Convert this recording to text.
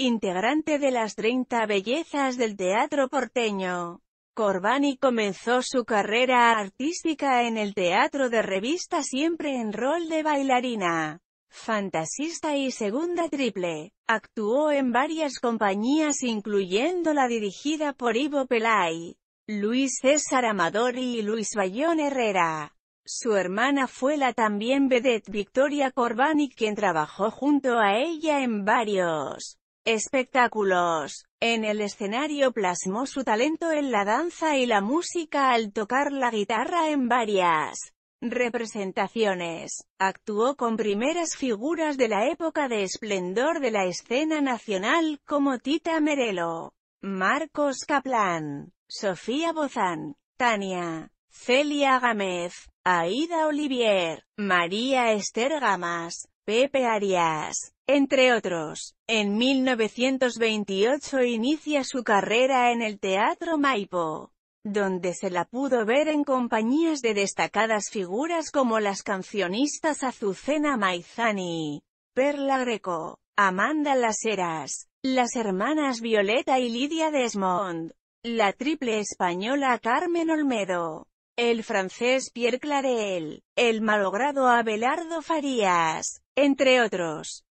integrante de las 30 bellezas del teatro porteño. Corbani comenzó su carrera artística en el teatro de revista siempre en rol de bailarina, fantasista y segunda triple. Actuó en varias compañías incluyendo la dirigida por Ivo Pelay, Luis César Amadori y Luis Bayón Herrera. Su hermana fue la también vedette Victoria Corbani quien trabajó junto a ella en varios espectáculos. En el escenario plasmó su talento en la danza y la música al tocar la guitarra en varias representaciones. Actuó con primeras figuras de la época de esplendor de la escena nacional como Tita Merelo, Marcos Kaplan, Sofía Bozán, Tania, Celia Gámez, Aida Olivier, María Esther Gamas, Pepe Arias, entre otros, en 1928 inicia su carrera en el Teatro Maipo, donde se la pudo ver en compañías de destacadas figuras como las cancionistas Azucena Maizani, Perla Greco, Amanda Las las hermanas Violeta y Lidia Desmond, la triple española Carmen Olmedo, el francés Pierre Clarel, el malogrado Abelardo Farías, entre otros.